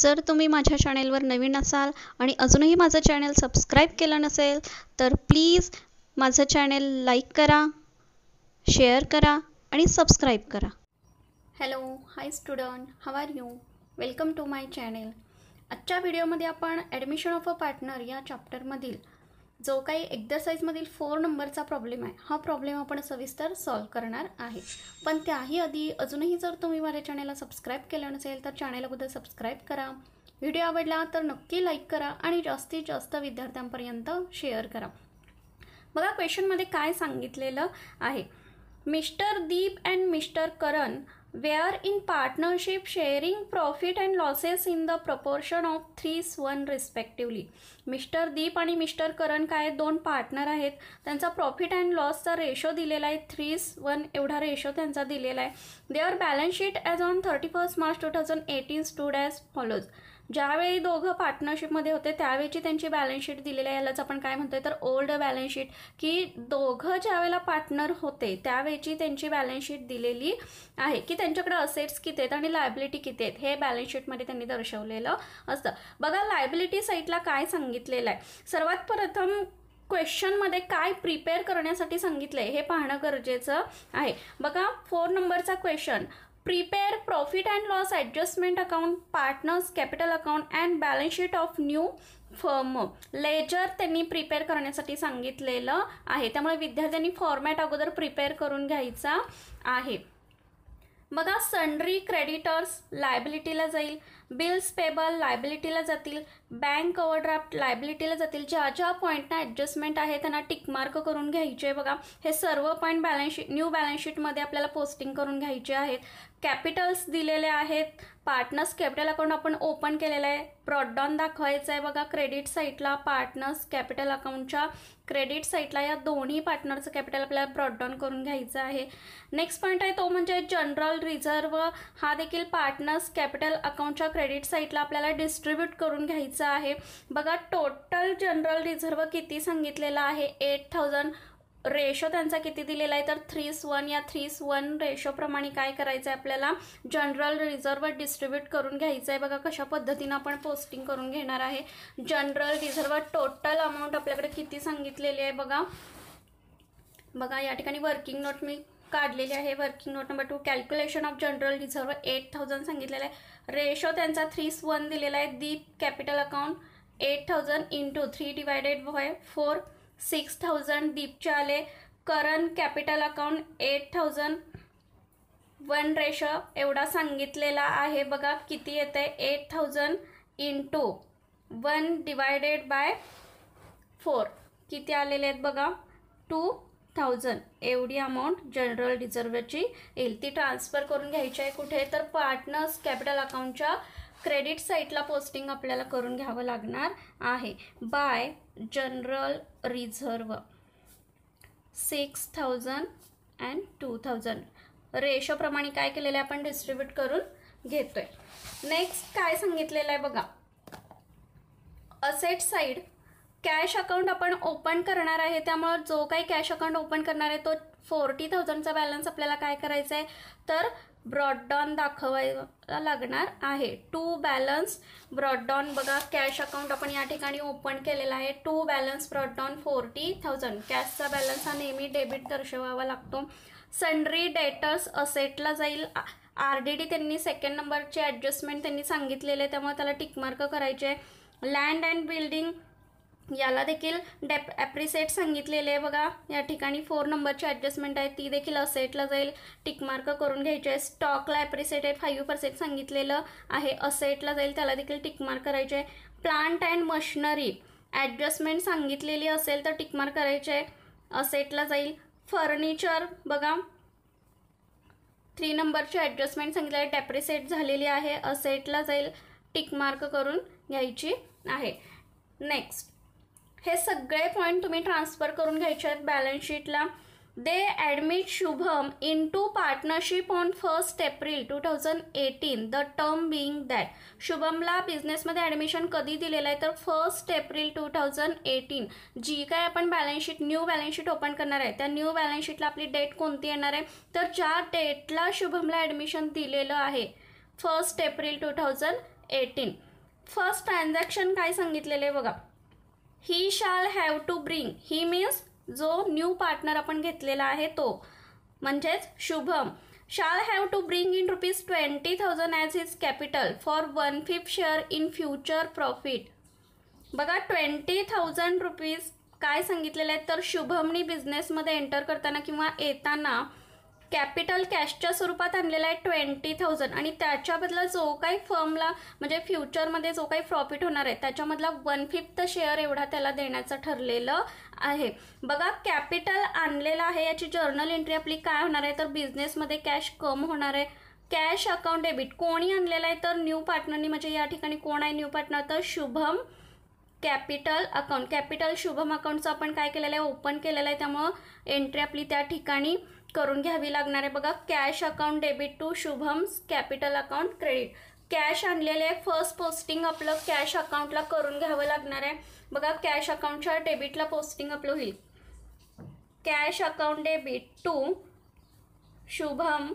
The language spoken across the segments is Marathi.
जर तुम्ही माझ्या चॅनेलवर नवीन असाल आणि अजूनही माझं चॅनेल सबस्क्राईब केलं नसेल तर प्लीज माझं चॅनेल लाईक करा शेअर करा आणि सबस्क्राईब करा hello hi student how are you welcome to my channel आजच्या व्हिडिओमध्ये आपण ॲडमिशन ऑफ अ पार्टनर या चॅप्टरमधील जो काही एक्झरसाईजमधील फोर नंबरचा प्रॉब्लेम आहे हा प्रॉब्लेम आपण सविस्तर सॉल्व करणार आहे पण त्याही आधी अजूनही जर तुम्ही माझ्या चॅनलला सबस्क्राईब केलं नसेल तर चॅनल सबस्क्राईब करा व्हिडिओ आवडला तर नक्की लाईक करा आणि जास्तीत जास्त विद्यार्थ्यांपर्यंत शेअर करा बघा क्वेश्चनमध्ये काय सांगितलेलं आहे mister Deep and mister Karan were in partnership sharing profit and losses in the proportion of three one respectively mister Deep आणि मिस्टर करण काय दोन पार्टनर आहेत त्यांचा प्रॉफिट अँड लॉसचा रेशो दिलेला आहे थ्री वन एवढा रेशो त्यांचा दिलेला आहे there balance sheet as on thirty first March two thousand eighteen stood as follows ज्यावेळी दोघं पार्टनरशिपमध्ये होते त्यावेळीची त्यांची बॅलन्स शीट दिलेली आहे यालाच आपण काय म्हणतोय तर ओल्ड बॅलन्स शीट की दोघं ज्यावेळेला पार्टनर होते त्यावेळीची त्यांची बॅलन्स शीट दिलेली आहे की त्यांच्याकडे असेट्स किती आहेत आणि लायबिलिटी किती आहेत हे बॅलन्स त्यांनी दर्शवलेलं असतं बघा लायबिलिटी साईटला काय सांगितलेलं आहे सर्वात प्रथम क्वेश्चनमध्ये काय प्रिपेअर करण्यासाठी सांगितलं आहे हे पाहणं गरजेचं आहे बघा फोर नंबरचा question prepare profit and loss adjustment account partners capital account and balance sheet of new firm ledger त्यांनी प्रिपेअर करण्यासाठी सांगितलेलं आहे त्यामुळे विद्यार्थ्यांनी फॉर्मॅट अगोदर प्रिपेअर करून घ्यायचा आहे बघा सन्ड्री क्रेडिटर्स लायबिलिटीला जाईल बिल्स पेबल लायबिलिटीला जातील बँक ओव्हरड्राफ्ट लायबिलिटीला जातील ज्या ज्या पॉईंटना ॲडजस्टमेंट आहे त्यांना टिकमार्क करून घ्यायचे आहे बघा हे सर्व point balance sheet new balance आपल्याला पोस्टिंग करून घ्यायचे आहेत कॅपिटल्स दिलेले आहेत पार्टनर्स कॅपिटल अकाउंट आपण ओपन केलेलं आहे ब्रॉडडाऊन दाखवायचं आहे बघा क्रेडिट साईटला पार्टनर्स कॅपिटल अकाउंटच्या क्रेडिट साईटला या दोन्ही पार्टनरचं कॅपिटल आपल्याला ब्रॉडडाऊन करून घ्यायचं आहे नेक्स्ट पॉईंट आहे तो म्हणजे जनरल रिझर्व हा देखील पार्टनर्स कॅपिटल अकाउंटच्या क्रेडिट साईटला आपल्याला डिस्ट्रीब्यूट करून घ्यायचं आहे बघा टोटल जनरल रिझर्व किती सांगितलेला आहे एट थाउजंड रेशो त्यांचा किती दिलेला आहे तर थ्रीस वन या थ्रीस वन रेशोप्रमाणे काय करायचं आहे आपल्याला जनरल रिझर्व डिस्ट्रीब्यूट करून घ्यायचं आहे बघा कशा पद्धतीनं आपण पोस्टिंग करून घेणार आहे जनरल रिझर्व टोटल अमाऊंट आपल्याकडे किती सांगितलेली आहे बघा बघा या ठिकाणी वर्किंग नोट मी काढलेली आहे working note number two calculation of general reserve eight thousand सांगितलेलं आहे रेशो त्यांचा थ्री वन दिलेला आहे Deep capital account eight thousand into three divided by four six thousand दीपचे आले Karan capital account eight thousand one ratio एवढा सांगितलेला आहे बघा किती येते आहे eight thousand into one divided by four किती आलेले आहेत बघा टू थाउजंड एवढी अमाऊंट जनरल रिझर्वची येईल ती ट्रान्सफर करून घ्यायची आहे कुठे तर पार्टनर्स कॅपिटल अकाउंटच्या क्रेडिट साईटला पोस्टिंग आपल्याला करून घ्यावं लागणार आहे by general reserve six thousand and two thousand रेशोप्रमाणे काय केलेलं आहे आपण डिस्ट्रीब्यूट करून घेतोय नेक्स्ट काय सांगितलेलं आहे बघा असेट साईड कॅश अकाउंट आपण ओपन करणार आहे त्यामुळं जो काही कॅश अकाउंट ओपन करणार आहे तो फोर्टी थाउजंडचा बॅलन्स आपल्याला काय करायचा आहे तर ब्रॉडडॉन दाखवायला लागणार आहे टू बॅलन्स ब्रॉडडॉन बघा कॅश अकाउंट आपण या ठिकाणी ओपन केलेला आहे to balance brought down forty thousand कॅशचा बॅलन्स हा नेहमी डेबिट दर्शवावा लागतो सन्ड्री डेटर्स असेटला जाईल आर डी डी त्यांनी सेकंड नंबरचे ॲडजस्टमेंट त्यांनी सांगितलेले त्यामुळे त्याला टिकमार्क करायचे आहे लँड अँड बिल्डिंग याला देखील डेप ॲप्रिसेट सांगितलेले आहे बघा या ठिकाणी फोर नंबरची ॲडजस्टमेंट आहे ती देखील असेटला जाईल टिकमार्क करून घ्यायचे आहे स्टॉकला ॲप्रिसेटेड आहे फाईव्ह पर्सेंट सांगितलेलं आहे असेटला जाईल त्याला देखील टिकमार्क करायचे आहे प्लांट अँड मशिनरी ॲडजस्टमेंट सांगितलेली असेल तर टिकमार्क करायचे आहे असेटला जाईल फर्निचर बघा थ्री नंबरची ॲडजस्टमेंट सांगितलेले डेप्रिसिएट झालेली आहे असेटला जाईल टिकमार्क करून घ्यायची आहे नेक्स्ट हे सगळे पॉईंट तुम्ही ट्रान्सफर करून घ्यायचे आहेत बॅलन्स शीटला they admit Shubham into partnership on first April two thousand eighteen the term being that शुभमला बिझनेसमध्ये ॲडमिशन कधी दिलेलं आहे तर first April two thousand eighteen जी काय आपण balance sheet new balance sheet open करणार आहे त्या न्यू बॅलन्स शीटला आपली डेट कोणती येणार आहे तर ज्या डेटला शुभमला ॲडमिशन दिलेलं आहे first April two thousand eighteen first transaction काय सांगितलेलं आहे बघा he shall have to bring he means जो न्यू पार्टनर आपण घेतलेला आहे तो म्हणजेच Shubham shall have to bring in rupees twenty thousand as his capital for one fifth share in future profit बघा ट्वेंटी थाउजंड रुपीज काय सांगितलेले आहेत तर शुभमनी बिझनेसमध्ये एंटर करताना किंवा येताना कॅपिटल कॅशच्या स्वरूपात आणलेला आहे ट्वेंटी थाउजंड आणि त्याच्याबदला जो काही फर्मला म्हणजे फ्युचरमध्ये जो काही प्रॉफिट होणार आहे त्याच्यामधला वन फिफ्थ शेअर एवढा त्याला देण्याचं ठरलेलं आहे बघा कॅपिटल आणलेला आहे याची जर्नल एंट्री आपली काय होणार आहे तर बिझनेसमध्ये कॅश कम होणार आहे कॅश अकाउंट डेबिट कोणी आणलेलं आहे तर न्यू पार्टनरनी म्हणजे या ठिकाणी कोण आहे न्यू पार्टनर तर Shubham capital account capital Shubham अकाउंटचं आपण काय केलेलं आहे ओपन केलेलं आहे त्यामुळं एंट्री आपली त्या ठिकाणी करून घ्यावी लागणार आहे बघा cash account debit to Shubham's capital account credit cash आणलेले आहे फर्स्ट पोस्टिंग आपलं कॅश अकाउंटला करून घ्यावं लागणार आहे बघा कॅश अकाउंटच्या डेबिटला पोस्टिंग आपलं होईल cash account debit to Shubham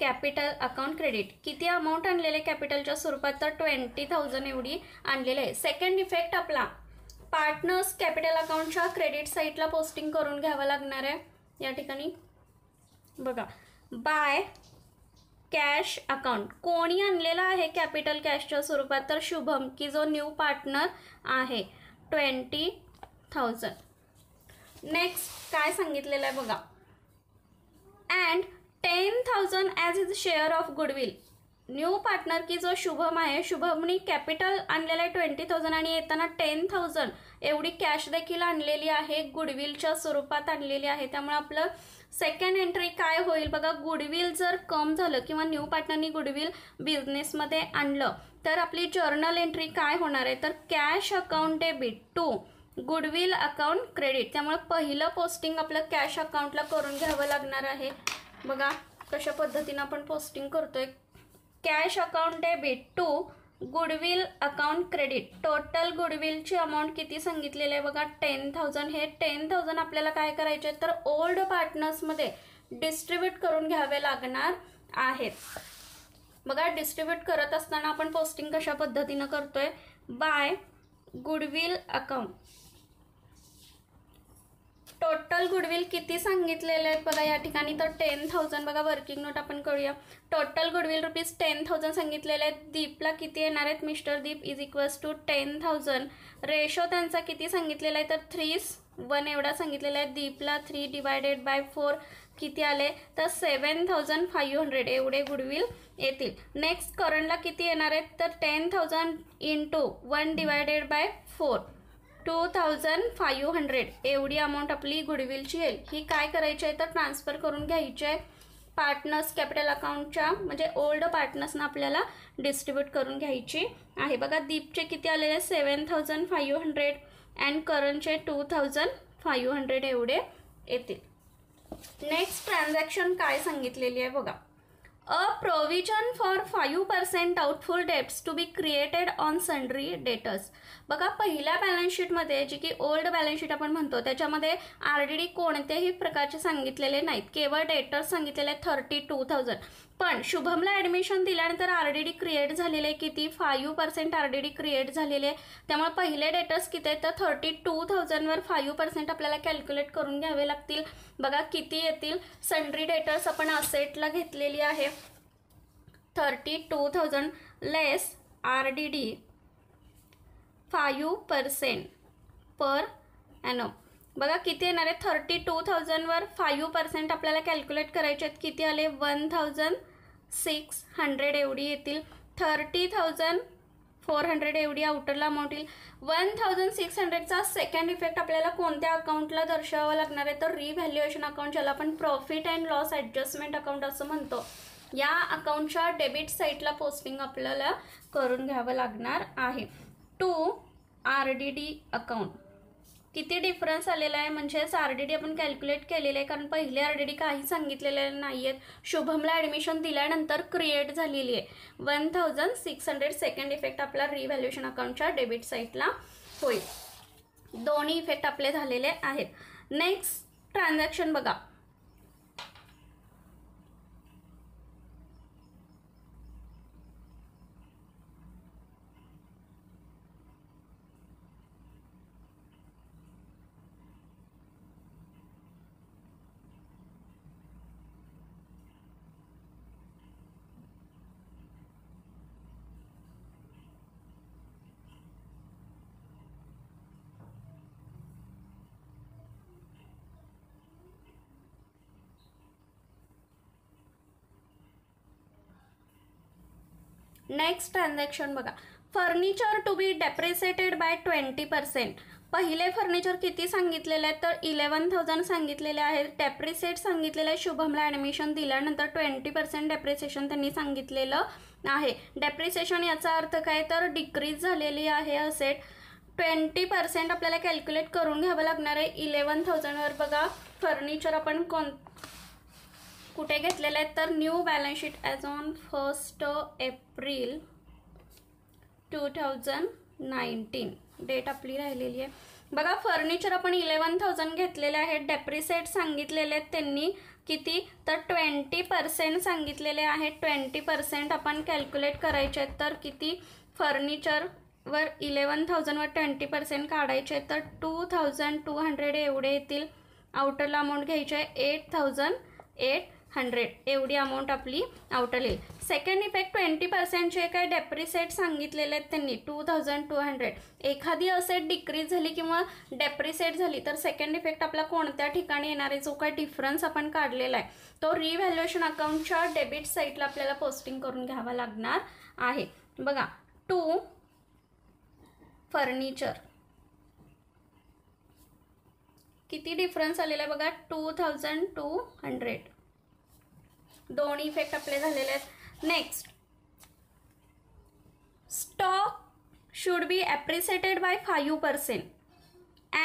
capital account credit किती अमाऊंट आणलेले कॅपिटलच्या स्वरूपात तर ट्वेंटी थाउजंड एवढी आणलेले आहे सेकंड इफेक्ट आपला पार्टनर्स कॅपिटल अकाउंटच्या क्रेडिट साईटला पोस्टिंग करून घ्यावं लागणार आहे या ठिकाणी बघा बाय कॅश अकाउंट कोणी आणलेलं आहे कॅपिटल कॅशच्या स्वरूपात तर शुभम की जो न्यू पार्टनर आहे ट्वेंटी थाउजंड नेक्स्ट काय सांगितलेलं आहे बघा and ten thousand as is share of goodwill new partner की जो शुभम आहे शुभमनी कॅपिटल आणलेला आहे ट्वेंटी थाउजंड आणि येताना टेन थाउजंड एवढी कॅश देखील आणलेली आहे गुडविलच्या स्वरूपात आणलेली आहे त्यामुळे आपलं सेकंड एंट्री काय होईल बघा गुडविल जर कम झालं किंवा न्यू पार्टनरनी गुडविल बिझनेसमध्ये आणलं तर आपली जर्नल एंट्री काय होणार आहे तर cash account debit to goodwill account credit त्यामुळे पहिलं पोस्टिंग आपलं कॅश अकाउंटला करून घ्यावं लागणार आहे बघा कशा पद्धतीनं आपण पोस्टिंग करतोय cash account debit to goodwill account credit total गुडविलची अमाऊंट किती सांगितलेली आहे बघा टेन थाउजंड हे टेन थाउजंड आपल्याला काय करायचे तर ओल्ड पार्टनर्समध्ये डिस्ट्रीब्यूट करून घ्यावे लागणार आहेत बघा डिस्ट्रीब्यूट करत असताना आपण पोस्टिंग कशा पद्धतीनं करतोय by goodwill account total goodwill किती सांगितलेले आहेत बघा या ठिकाणी तर टेन थाउजंड बघा वर्किंग नोट आपण करूया total goodwill rupees ten thousand सांगितलेले आहेत दीपला किती येणार आहेत mister Deep is equals to ten thousand ratio त्यांचा किती सांगितलेला आहे तर थ्री वन एवढा सांगितलेला आहे दीपला थ्री डिवायडेड बाय फोर किती आले तर सेवन थाउजंड फाईव्ह हंड्रेड एवढे गुडविल येतील नेक्स्ट करंटला किती येणार आहेत तर ten thousand into one divided by four two thousand five hundred एवढी अमाऊंट आपली गुडविलची येईल ही काय करायची आहे तर ट्रान्सफर करून घ्यायची आहे पार्टनर्स कॅपिटल अकाउंटच्या म्हणजे ओल्ड पार्टनर्सना आपल्याला डिस्ट्रीब्यूट करून घ्यायची आहे बघा दीपचे किती आलेले seven thousand five hundred and करंटचे टू थाउजंड फाईव्ह हंड्रेड एवढे येतील नेक्स्ट ट्रान्झॅक्शन काय सांगितलेली आहे बघा a provision for five percent doubtful debts to be created on sundry debtors बघा पहिल्या बॅलन्स शीटमध्ये जी की ओल्ड बॅलन्स शीट आपण म्हणतो त्याच्यामध्ये आर डी कोणत्याही प्रकारचे सांगितलेले नाहीत केवळ डेटर्स सांगितलेले थर्टी टू थाउजंड पण शुभमला ॲडमिशन दिल्यानंतर आर डी डी क्रिएट झालेले किती five percent R D D create झालेले त्यामुळे पहिले डेटर्स किती आहेत तर थर्टी टू थाउजंडवर फायू पर्सेंट आपल्याला कॅल्क्युलेट करून घ्यावे लागतील बघा किती येतील सन्ड्री डेटर्स आपण असेटला घेतलेली आहे thirty two thousand less R D D five percent per annum बघा किती येणार आहे थर्टी टू थाउजंडवर फायू पर्सेंट आपल्याला कॅल्क्युलेट करायचे आहेत किती आले वन थाउजंड सिक्स हंड्रेड एवढी येतील थर्टी थाउजंड फोर हंड्रेड एवढी आउटरला अमाऊंट येईल वन थाउजंड सिक्स हंड्रेडचा सेकंड इफेक्ट आपल्याला कोणत्या अकाउंटला दर्शवावा लागणार आहे तर रिव्हॅल्युएशन अकाउंट ज्याला आपण profit and loss adjustment account असं म्हणतो या अकाउंटच्या डेबिट साईटला पोस्टिंग आपल्याला करून घ्यावं लागणार आहे to R D D account किती डिफरन्स आलेला आहे म्हणजेच आर डी डी आपण कॅल्क्युलेट केलेलं आहे कारण पहिले आर डी डी काही सांगितलेले नाही आहेत शुभमला ॲडमिशन दिल्यानंतर क्रिएट झालेली आहे one thousand six hundred second effect आपला रिव्हॅल्युएशन अकाउंटच्या डेबिट साईटला होईल दोन्ही इफेक्ट आपले झालेले आहेत नेक्स्ट ट्रान्झॅक्शन बघा नेक्स्ट ट्रान्झॅक्शन बघा furniture to be depreciated by twenty percent पहिले फर्निचर किती सांगितलेले आहेत तर इलेवन थाउजंड सांगितलेले आहेत डेप्रिसिएट सांगितलेलं आहे शुभमला ॲडमिशन दिल्यानंतर ट्वेंटी पर्सेंट डेप्रिसिएशन त्यांनी सांगितलेलं आहे डेप्रिसिएशन याचा अर्थ काय तर डिक्रीज झालेली आहे असेट ट्वेंटी पर्सेंट आपल्याला कॅल्क्युलेट करून घ्यावं लागणार आहे इलेवन थाउजंडवर बघा फर्निचर आपण कोण कुठे घेतलेले आहेत तर new balance sheet as on first April two thousand nineteen date आपली राहिलेली आहे बघा फर्निचर आपण इलेवन थाउजंड घेतलेले आहेत डेप्रिसिएट सांगितलेले आहेत त्यांनी किती तर ट्वेंटी पर्सेंट सांगितलेले आहेत ट्वेंटी पर्सेंट आपण कॅल्क्युलेट करायचे आहेत तर किती फर्निचरवर इलेवन थाउजंडवर ट्वेंटी पर्सेंट काढायचे तर टू थाउजंड टू हंड्रेड एवढे येतील आउटरला अमाऊंट घ्यायचे आहे एट थाउजंड एट हंड्रेड एवढी अमाऊंट आपली आउटल येईल सेकंड इफेक्ट ट्वेंटी पर्सेंटचे काय डेप्रिसिएट सांगितलेले आहेत त्यांनी टू थाउजंड टू हंड्रेड एखादी असेट डिक्रीज झाली किंवा डेप्रिसिएट झाली तर सेकंड इफेक्ट आपला कोणत्या ठिकाणी येणारे जो काय डिफरन्स आपण काढलेला आहे तो रिव्हॅल्युएशन अकाउंटच्या डेबिट साईटला आपल्याला पोस्टिंग करून घ्यावा लागणार आहे बघा टू फर्निचर किती डिफरन्स आलेला आहे बघा टू थाउजंड टू हंड्रेड दोन इफेक्ट आपले झालेले आहेत next stock should be appreciated by five percent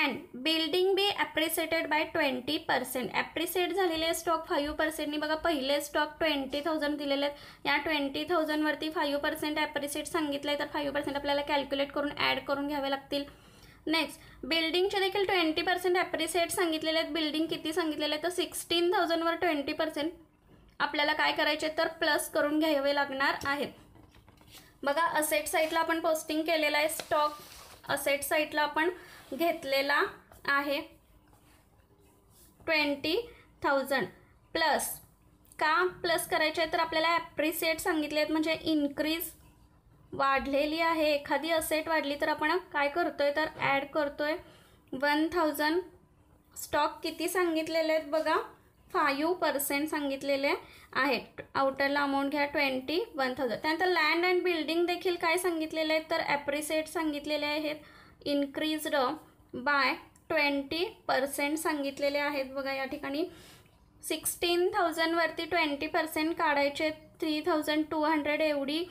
and building be appreciated by twenty percent appreciate झालेले स्टॉक फायू पर्सेंटनी बघा पहिले स्टॉक ट्वेंटी थाउजंड दिलेले आहेत या ट्वेंटी थाउजंडवरती फायू पर्सेंट ॲप्रिसिएट सांगितलं आहे तर फायू पर्सेंट आपल्याला कॅल्क्युलेट करून ॲड करून घ्यावे लागतील नेक्स्ट बिल्डिंगचे देखील ट्वेंटी पर्सेंट ॲप्रिसिएट सांगितलेले आहेत बिल्डिंग किती सांगितलेले आहे तर सिक्स्टीन थाउजंडवर ट्वेंटी पर्सेंट आपल्याला काय करायचे तर प्लस करून घ्यावे लागणार आहेत बघा असेट साईटला आपण पोस्टिंग केलेला आहे स्टॉक असेट साईटला आपण घेतलेला आहे ट्वेंटी थाउजंड प्लस का प्लस करायचे आहे तर आपल्याला ॲप्रिसिएट सांगितले आहेत म्हणजे इन्क्रीज वाढलेली आहे एखादी असेट वाढली तर आपण काय करतो आहे तर ॲड करतो आहे वन थाउजंड स्टॉक किती सांगितलेले आहेत बघा फायू पर्सेंट सांगितलेले आहे आउटरला अमाऊंट घ्या ट्वेंटी वन थाउजंड त्यानंतर लँड अँड बिल्डिंग देखील काय सांगितलेले आहेत तर ॲप्रिसिएट सांगितलेले आहेत इन्क्रीज्ड बाय ट्वेंटी पर्सेंट सांगितलेले आहेत बघा या ठिकाणी सिक्स्टीन थाउजंडवरती ट्वेंटी पर्सेंट काढायचे थ्री थाउजंड टू हंड्रेड एवढी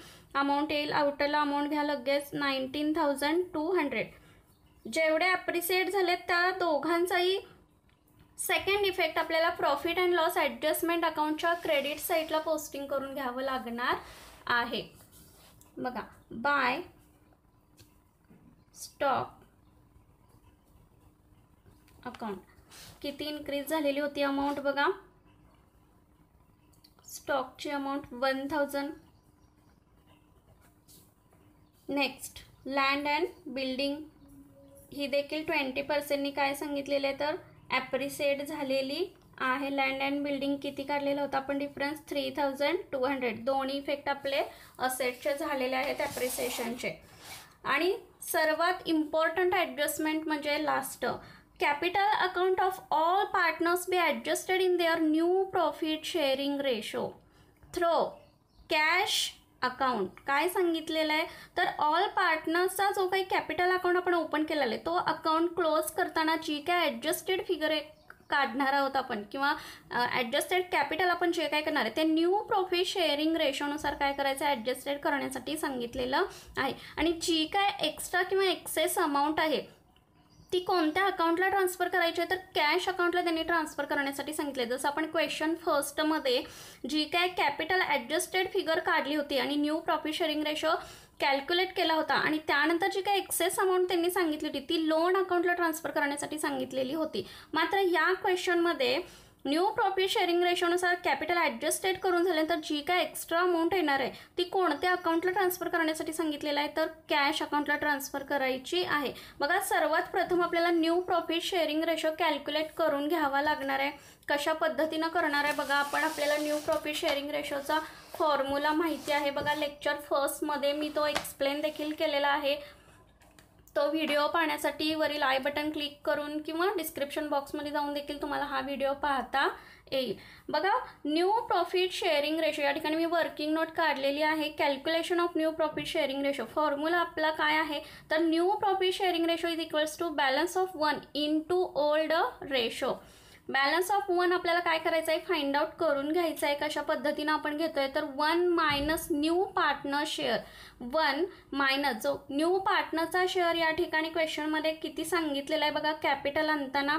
अमाऊंट येईल आउटरला अमाऊंट घ्या लगेच नाईन्टीन थाउजंड टू हंड्रेड जेवढे ॲप्रिसिएट झाले त्या दोघांचाही सेकंड इफेक्ट आपल्याला प्रॉफिट अँड लॉस ॲडजस्टमेंट अकाउंटच्या क्रेडिट साईटला पोस्टिंग करून घ्यावं लागणार आहे बघा बाय स्टॉक अकाउंट किती इन्क्रीज झालेली होती अमाऊंट बघा स्टॉकची amount one thousand next land and building ही देखील ट्वेंटी पर्सेंटनी काय सांगितलेलं आहे तर ॲप्रिसिएट झालेली आहे लँड अँड बिल्डिंग किती काढलेला होता आपण difference three thousand two hundred दोन्ही इफेक्ट आपले असेटचे झालेले आहेत ॲप्रिसिएशनचे आणि सर्वात इम्पॉर्टंट ॲडजस्टमेंट म्हणजे last capital account of all partners be adjusted in their new profit sharing ratio through cash account काय सांगितलेलं आहे तर ऑल पार्टनर्सचा जो काही कॅपिटल अकाउंट आपण ओपन केलेला आहे तो अकाउंट क्लोज करताना जी काय ॲडजस्टेड फिगर आहे काढणार आहोत आपण किंवा ॲडजस्टेड कॅपिटल आपण जे काय करणार आहे ते न्यू प्रॉफिट शेअरिंग रेशोनुसार काय करायचं आहे ॲडजस्टेड करण्यासाठी सांगितलेलं आहे आणि जी काय एक्स्ट्रा किंवा एक्सेस अमाऊंट आहे ती कोणत्या अकाउंटला ट्रान्सफर करायची आहे तर कॅश अकाउंटला त्यांनी ट्रान्सफर करण्यासाठी सांगितले जसं आपण क्वेश्चन फर्स्टमध्ये जी काय कॅपिटल ॲडजस्टेड फिगर काढली होती आणि new profit sharing ratio calculate केला होता आणि त्यानंतर जी काही एक्सेस अमाऊंट त्यांनी सांगितली होती ती लोन अकाउंटला ट्रान्सफर करण्यासाठी सांगितलेली होती मात्र या क्वेश्चनमध्ये न्यू प्रॉफिट शेअरिंग रेशोनुसार कॅपिटल ॲडजस्टेड करून झाल्यानंतर जी काय एक्स्ट्रा अमाऊंट येणार आहे ती कोणत्या अकाउंटला ट्रान्सफर करण्यासाठी सांगितलेलं आहे तर कॅश अकाउंटला ट्रान्सफर करायची आहे बघा सर्वात प्रथम आपल्याला new profit sharing ratio calculate करून घ्यावा लागणार आहे कशा पद्धतीनं करणार आहे बघा आपण आपल्याला न्यू प्रॉफिट शेअरिंग रेशोचा फॉर्म्युला माहिती आहे बघा लेक्चर फर्स्टमध्ये मी तो एक्सप्लेन देखील केलेला आहे तो व्हिडिओ पाहण्यासाठी वरील आय बटन क्लिक करून किंवा डिस्क्रिप्शन बॉक्समध्ये जाऊन देखील तुम्हाला हा व्हिडिओ पाहता येईल बघा न्यू प्रॉफिट शेअरिंग रेशो या ठिकाणी मी वर्किंग नोट काढलेली आहे calculation of new profit sharing ratio formula आपला काय आहे तर new profit sharing ratio is equals to balance of one into old ratio balance of one आपल्याला काय करायचं आहे फाइंड आउट करून घ्यायचं आहे कशा पद्धतीनं आपण घेतोय तर one minus new partner share one minus जो न्यू पार्टनरचा शेअर या ठिकाणी क्वेश्चनमध्ये किती सांगितलेला आहे बघा कॅपिटल आणताना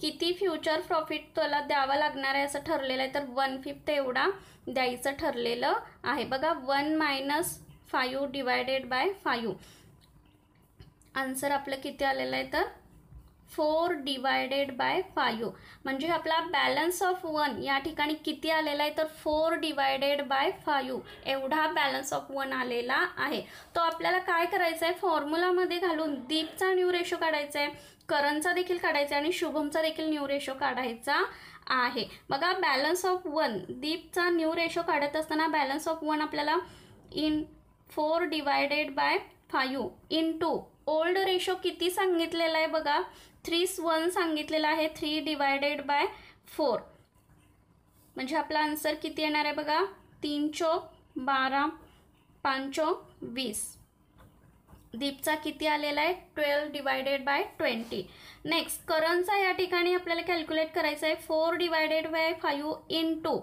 किती फ्युचर प्रॉफिट त्याला द्यावा लागणार आहे असं ठरलेलं आहे तर वन फिफ्थ एवढा द्यायचं ठरलेलं आहे बघा one minus five divided by five answer आपलं किती आलेलं आहे तर फोर डिवायडेड बाय फायू म्हणजे आपला बॅलन्स ऑफ वन या ठिकाणी किती आलेला आहे तर फोर डिवायडेड बाय फायू एवढा बॅलन्स ऑफ वन आलेला आहे तो आपल्याला काय करायचा आहे फॉर्म्युलामध्ये घालून दीपचा न्यू रेशो काढायचा आहे करणचा देखील काढायचा आहे आणि शुभमचा देखील न्यू रेशो काढायचा आहे बघा बॅलन्स ऑफ वन दीपचा न्यू रेशो काढत असताना बॅलन्स ऑफ वन आपल्याला in four divided by five into old ratio किती सांगितलेला आहे बघा थ्रीस वन सांगितलेला आहे थ्री डिवायडेड बाय फोर म्हणजे आपला आन्सर किती येणार आहे बघा तीन चोक बारा पाचोक वीस दीपचा किती आलेला आहे twelve divided by twenty next करणचा या ठिकाणी आपल्याला कॅल्क्युलेट करायचं आहे four divided by five into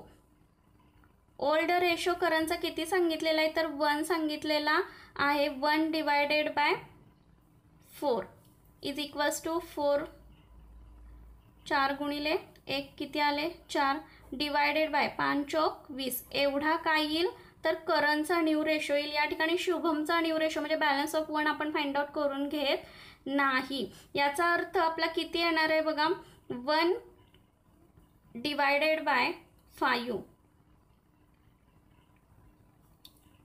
old ratio करणचा किती सांगितलेला आहे तर वन सांगितलेला आहे one divided by four is equals to four चार गुणिले एक किती आले चार डिवायडेड बाय पाचोक वीस एवढा काय येईल तर करणचा न्यू रेशो येईल या ठिकाणी शुभमचा न्यू रेशो म्हणजे बॅलन्स ऑफ वन आपण फाइंड आउट करून घेत नाही याचा अर्थ आपला किती येणार आहे बघा वन डिवायडेड बाय फायू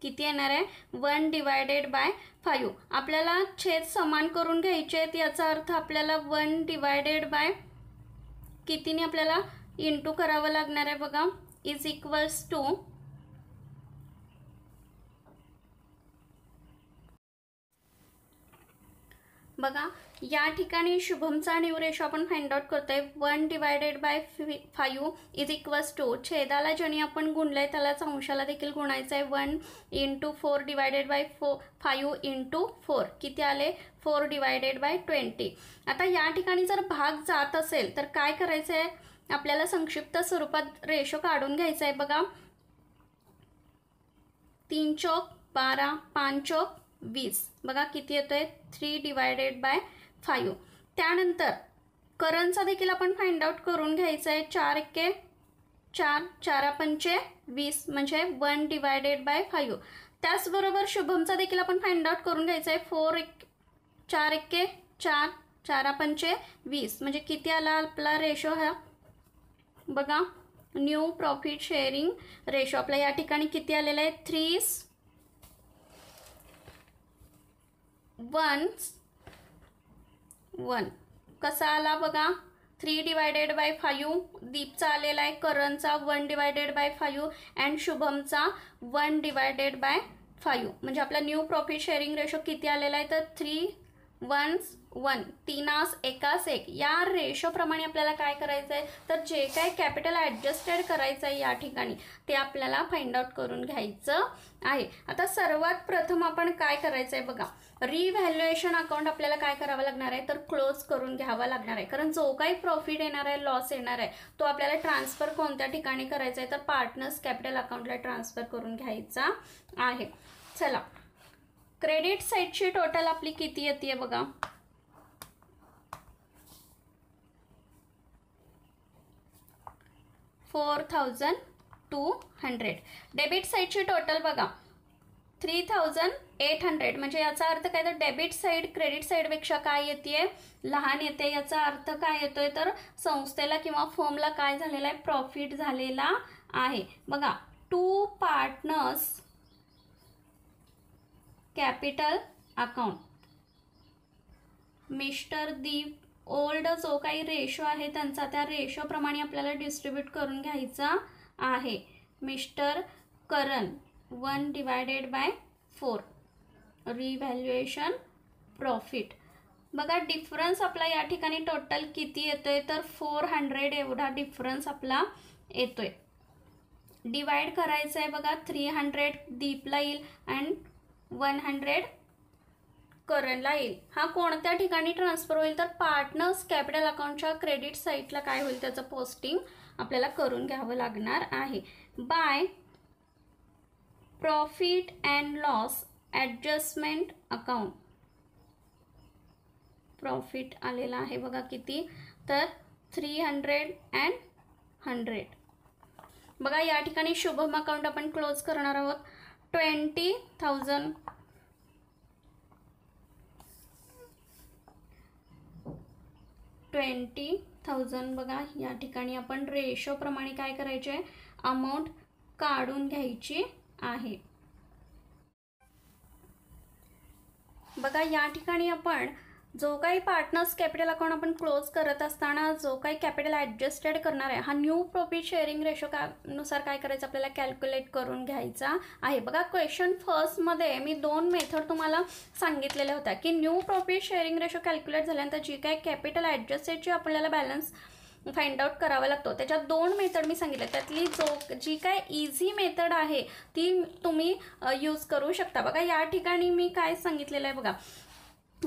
किती येणार आहे वन डिवायडेड बाय फायू आपल्याला छेद समान करून घ्यायचे आहेत याचा अर्थ आपल्याला वन डिवायडेड बाय कितीने आपल्याला इंटू करावं लागणार आहे बघा इज इक्वल्स टू बघा या ठिकाणी शुभमचा न्यू रेशो आपण फाइंड आउट करतोय वन डिवायडेड बाय फि फायू इज इक्वल्स टू छेदाला ज्याने आपण आहे त्यालाच अंशाला देखील गुणायचं आहे one into four divided by फो फायू इंटू फोर किती आले फोर डिवायडेड बाय ट्वेंटी आता या ठिकाणी जर भाग जात असेल तर काय करायचं आहे आपल्याला संक्षिप्त स्वरूपात रेशो काढून घ्यायचा आहे बघा तीन चौक बारा पाच चौक वीस बघा किती येतोय थ्री डिवायडेड बाय फायू त्यानंतर करंटचा देखील आपण फाइंड आउट करून घ्यायचं आहे चार एके चार चारा पंचे वीस म्हणजे वन डिवायडेड बाय फायू त्याचबरोबर शुभमचा देखील आपण फाइंड आउट करून घ्यायचा आहे फोर एक चार एक्के चार चारा पंचे वीस म्हणजे किती आला आपला रेशो हा बघा न्यू प्रॉफिट शेअरिंग रेशो आपला या ठिकाणी किती आलेला आहे थ्री वन्स वन कसा आला बघा थ्री डिवायडेड बाय फाईव्ह दीपचा आलेला आहे करणचा one divided by five and शुभमचा वन डिवायडेड बाय फाईव्ह म्हणजे आपला न्यू प्रॉफिट शेअरिंग रेशो किती आलेला आहे तर थ्री वन्स वन तीनास एकास एक या रेशोप्रमाणे आपल्याला काय करायचं आहे तर जे काय कॅपिटल ॲडजस्टेड करायचं आहे या ठिकाणी ते आपल्याला फाइंड आउट करून घ्यायचं आहे आता सर्वात प्रथम आपण काय करायचं आहे बघा रिव्हॅल्युएशन अकाउंट आपल्याला काय करावं लागणार आहे तर क्लोज करून घ्यावा लागणार आहे कारण जो काही प्रॉफिट येणार आहे लॉस येणार आहे तो आपल्याला ट्रान्सफर कोणत्या ठिकाणी करायचा आहे तर पार्टनर्स कॅपिटल अकाउंटला ट्रान्सफर करून घ्यायचा आहे चला क्रेडिट साईडची टोटल आपली किती येते बघा four thousand two hundred debit साईडची टोटल बघा थ्री थाउजंड एट हंड्रेड म्हणजे याचा अर्थ काय तर डेबिट साईड क्रेडिट साईडपेक्षा काय येते लहान येते याचा अर्थ काय येतोय तर संस्थेला किंवा फर्मला काय झालेला आहे प्रॉफिट झालेला आहे बघा to partners capital account mister Deep old जो काही रेशो आहे त्यांचा त्या रेशोप्रमाणे आपल्याला डिस्ट्रीब्यूट करून घ्यायचा आहे mister Karan one divided by four revaluation profit बघा डिफरन्स आपला या ठिकाणी टोटल किती येतो आहे तर फोर हंड्रेड एवढा डिफरन्स आपला येतो आहे डिवाईड करायचं आहे बघा थ्री हंड्रेड दीपला येईल अँड वन हंड्रेड करंटला येईल हा कोणत्या ठिकाणी ट्रान्सफर होईल तर पार्टनर्स कॅपिटल अकाउंटच्या क्रेडिट साईटला काय होईल त्याचं पोस्टिंग आपल्याला करून घ्यावं लागणार आहे by profit and loss adjustment account profit आलेला आहे बघा किती तर थ्री हंड्रेड अँड हंड्रेड बघा या ठिकाणी शुभम अकाउंट आपण क्लोज करणार आहोत ट्वेंटी थाउजंड ट्वेंटी थाउजंड बघा या ठिकाणी आपण रेशोप्रमाणे काय करायचे आहे अमाऊंट काढून घ्यायची आहे बघा या ठिकाणी आपण जो काही पार्टनर्स कॅपिटल अकाउंट आपण क्लोज करत असताना जो काही कॅपिटल ॲडजस्टेड करणार आहे हा न्यू प्रॉफिट शेअरिंग रेशो का नुसार काय करायचं आपल्याला कॅल्क्युलेट करून घ्यायचा आहे बघा क्वेश्चन फर्स्टमध्ये मी दोन मेथड तुम्हाला सांगितलेल्या होत्या की new profit sharing ratio calculate झाल्यानंतर जी काही कॅपिटल ॲडजस्टेडची आपल्याला बॅलन्स फाइंड आउट करावा लागतो त्याच्यात दोन मेथड मी सांगितले त्यातली जो जी काय इझी मेथड आहे ती तुम्ही यूज करू शकता बघा या ठिकाणी मी काय सांगितलेलं आहे बघा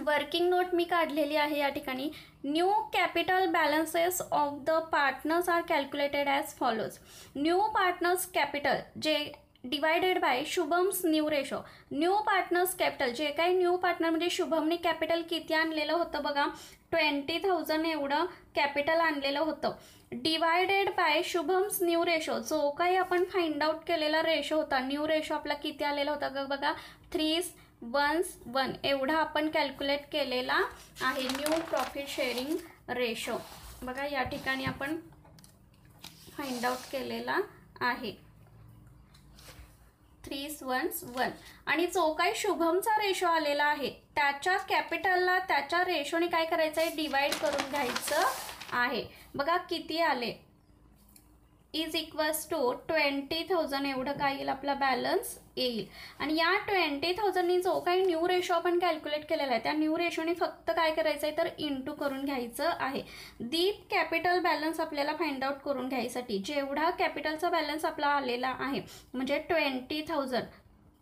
वर्किंग नोट मी काढलेली आहे या ठिकाणी new capital balances of the partners are calculated as follows new partners capital जे divided by Shubham's new ratio new partners capital जे काही न्यू पार्टनर म्हणजे शुभमने कॅपिटल किती आणलेलं होतं बघा ट्वेंटी थाउजंड एवढं कॅपिटल आणलेलं होतं divided by Shubham's new ratio जो काही आपण फाइंड आउट केलेला रेशो होता न्यू रेशो आपला किती आलेला होता बघा थ्रीज वन्स वन एवढा आपण कॅल्क्युलेट केलेला आहे न्यू प्रॉफिट शेअरिंग रेशो बघा या ठिकाणी आपण फाइंड आउट केलेला आहे थ्री वन वन आणि जो काही शुभमचा रेशो आलेला आहे त्याच्या कॅपिटलला त्याच्या रेशोने काय करायचं आहे डिवाइड करून घ्यायचं आहे बघा किती आले is equals to twenty thousand एवढं काय येईल आपला बॅलन्स येईल आणि या ट्वेंटी थाउजंडनी जो काही न्यू रेशो आपण कॅल्क्युलेट केलेला आहे त्या न्यू रेशोने फक्त काय करायचं आहे तर इंटू करून घ्यायचं आहे दीप कॅपिटल बॅलन्स आपल्याला फाइंड आउट करून घ्यायसाठी जेवढा कॅपिटलचा बॅलन्स आपला आलेला आहे म्हणजे ट्वेंटी थाउजंड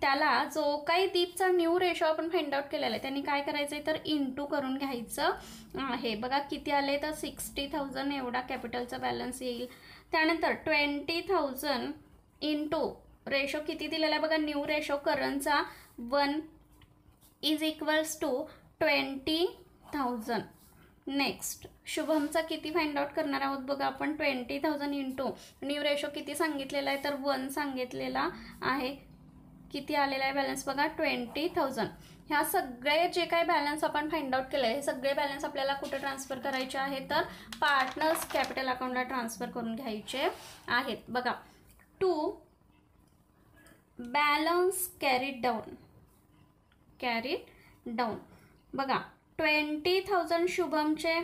त्याला जो काही दीपचा न्यू रेशो आपण फाइंड आउट केलेला आहे त्यांनी काय करायचं आहे तर इंटू करून घ्यायचं आहे बघा किती आले तर सिक्स्टी थाउजंड एवढा कॅपिटलचा बॅलन्स येईल त्यानंतर ट्वेंटी थाउजंड इंटू रेशो किती दिलेला आहे बघा न्यू रेशो करंटचा one is equals to twenty thousand next शुभमचा किती फाइंड आउट करणार आहोत बघा आपण twenty thousand into new ratio किती सांगितलेला आहे तर वन सांगितलेला आहे किती आलेला आहे बॅलन्स बघा ट्वेंटी थाउजंड ह्या सगळे जे काही बॅलन्स आपण फाइंड आउट केले हे सगळे बॅलन्स आपल्याला कुठे ट्रान्सफर करायचे आहे तर पार्टनर्स कॅपिटल अकाउंटला ट्रान्सफर करून घ्यायचे आहेत बघा to balance carried down carried down बघा ट्वेंटी थाउजंड शुभमचे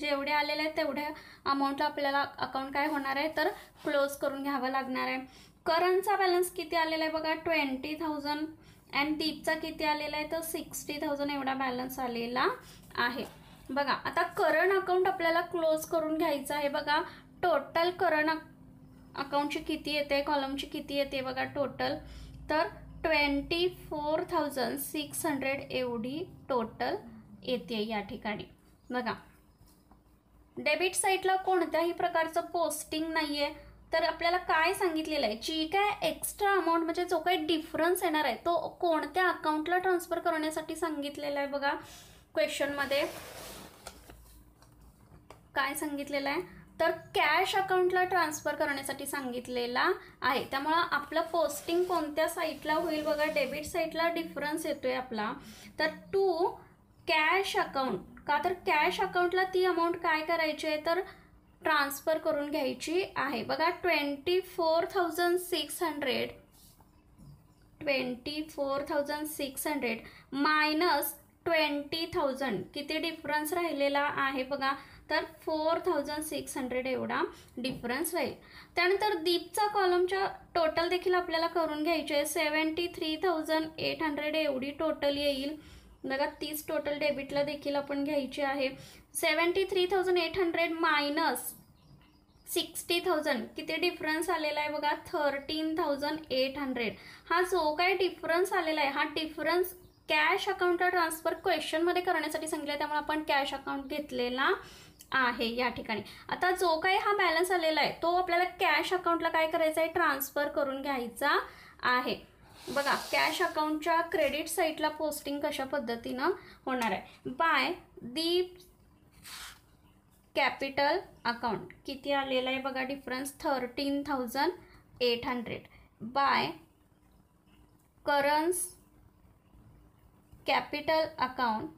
जेवढे आलेले आहेत तेवढ्या अमाऊंटला आपल्याला अकाउंट काय होणार आहे तर क्लोज करून घ्यावं लागणार आहे करंटचा बॅलन्स किती आलेला आहे बघा ट्वेंटी थाउजंड अँड दीपचा किती आलेला आहे तर सिक्स्टी थाउजंड एवढा बॅलन्स आलेला आहे बघा आता करंट अकाउंट आपल्याला क्लोज करून घ्यायचं आहे बघा टोटल करंट अकाउंटची किती येते कॉलमची किती येते बघा टोटल तर twenty four thousand six hundred एवढी टोटल येते या ठिकाणी बघा डेबिट साईटला कोणत्याही प्रकारचं पोस्टिंग नाही आहे तर आपल्याला काय सांगितलेलं आहे जी काय एक्स्ट्रा अमाऊंट म्हणजे जो काही डिफरन्स येणार आहे तो कोणत्या अकाउंटला ट्रान्सफर करण्यासाठी सांगितलेला आहे बघा क्वेश्चनमध्ये काय सांगितलेलं आहे तर कॅश अकाउंटला ट्रान्सफर करण्यासाठी सांगितलेला आहे त्यामुळं आपलं पोस्टिंग कोणत्या साईटला होईल बघा डेबिट साईटला डिफरन्स येतोय आपला तर टू कॅश अकाउंट का तर कॅश अकाउंटला ती अमाऊंट काय करायची आहे तर ट्रान्सफर करून घ्यायची आहे बघा twenty four thousand six hundred twenty four thousand six hundred minus twenty thousand किती डिफरन्स राहिलेला आहे बघा तर फोर थाउजंड सिक्स हंड्रेड एवढा डिफरन्स राहील त्यानंतर दीपचा कॉलमच्या टोटल देखील आपल्याला करून घ्यायचे आहे seventy three thousand eight hundred एवढी टोटल येईल बघा तीच टोटल डेबिटला देखील आपण घ्यायची आहे seventy three thousand eight hundred minus sixty thousand किती डिफरन्स आलेला आहे बघा थर्टीन थाउजंड एट हंड्रेड हा जो काही डिफरन्स आलेला आहे हा डिफरन्स कॅश अकाउंटला ट्रान्सफर क्वेश्चनमध्ये करण्यासाठी सांगितलं आहे त्यामुळे आपण कॅश अकाउंट घेतलेला आहे या ठिकाणी आता जो काही हा बॅलन्स आलेला आहे तो आपल्याला कॅश अकाउंटला काय करायचा आहे ट्रान्सफर करून घ्यायचा आहे बघा कॅश अकाउंटच्या क्रेडिट साईटला पोस्टिंग कशा पद्धतीनं होणार आहे बाय दी कॅपिटल अकाउंट किती आलेला आहे बघा difference thirteen thousand eight hundred by Karan's capital account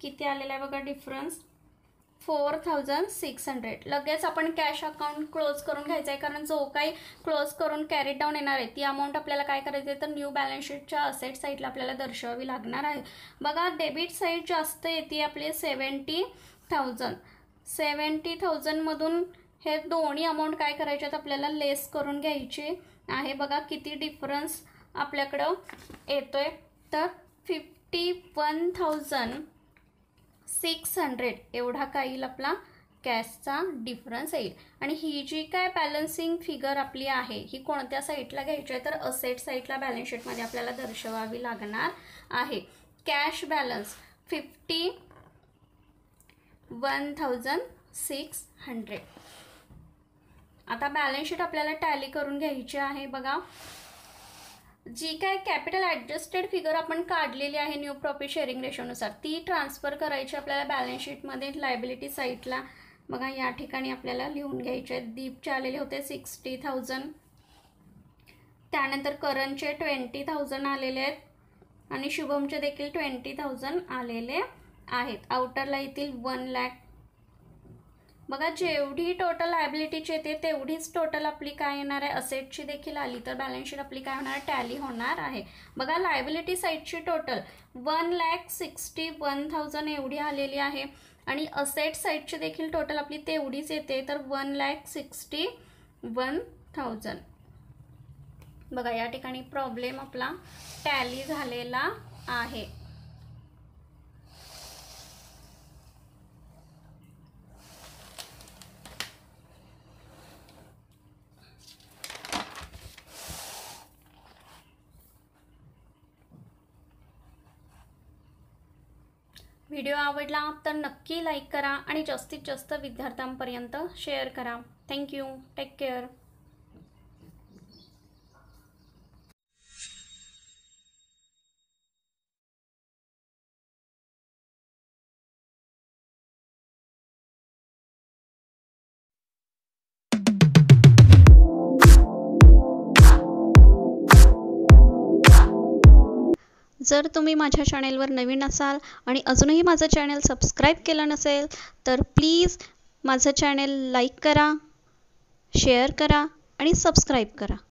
किती आलेला आहे बघा difference four thousand six hundred लगेच आपण कॅश अकाउंट क्लोज करून घ्यायचं आहे कारण जो काही क्लोज करून कॅरी डाऊन येणार आहे ती अमाऊंट आपल्याला काय करायचं आहे तर न्यू बॅलन्सशीटच्या असेट साईडला आपल्याला दर्शवावी लागणार आहे बघा डेबिट साईड जास्त येते आपली सेवन्टी थाउजंड सेवन्टी थाउजंडमधून हे दोन्ही अमाऊंट काय करायचे आहेत आपल्याला लेस करून घ्यायचे आहे बघा किती डिफरन्स आपल्याकडं येतो आहे तर fifty one thousand six hundred एवढा काय आपला कॅशचा डिफरन्स येईल आणि ही जी काय बॅलन्सिंग फिगर आपली आहे ही कोणत्या साईटला घ्यायची आहे तर असेट साईटला बॅलन्स शीटमध्ये आपल्याला दर्शवावी लागणार आहे cash balance fifty one thousand six hundred आता बॅलन्स शीट आपल्याला टॅली करून घ्यायची आहे बघा जी काय कॅपिटल ॲडजस्टेड फिगर आपण काढलेली आहे न्यू प्रॉफिट शेअरिंग रेशोनुसार ती ट्रान्सफर करायची आपल्याला बॅलन्स शीटमध्ये लायबिलिटी साईटला बघा या ठिकाणी आपल्याला लिहून घ्यायचे आहेत दीपचे आलेले होते सिक्स्टी थाउजंड त्यानंतर करणचे ट्वेंटी थाउजंड आलेले आहेत आणि शुभमचे देखील ट्वेंटी थाउजंड आलेले आहेत आउटरला येतील वन लॅक बघा जेवढी टोटल लायबिलिटीची येते तेवढीच टोटल आपली काय येणार आहे असेटची देखील आली तर बॅलन्सशीट आपली काय होणार टॅली होणार आहे बघा लायबिलिटी साईडची total one lakh sixty one thousand एवढी आलेली आहे आणि असेट साईडची देखील टोटल आपली तेवढीच येते तर one lakh sixty one thousand बघा या ठिकाणी प्रॉब्लेम आपला टॅली झालेला आहे व्हिडिओ आवडला तर नक्की लाईक करा आणि जास्तीत जास्त विद्यार्थ्यांपर्यंत शेअर करा थँक्यू टेक केअर जर तुम्ही माझ्या चॅनेलवर नवीन असाल आणि अजूनही माझं चॅनेल सबस्क्राईब केलं नसेल तर प्लीज माझं चॅनेल लाईक करा शेअर करा आणि सबस्क्राईब करा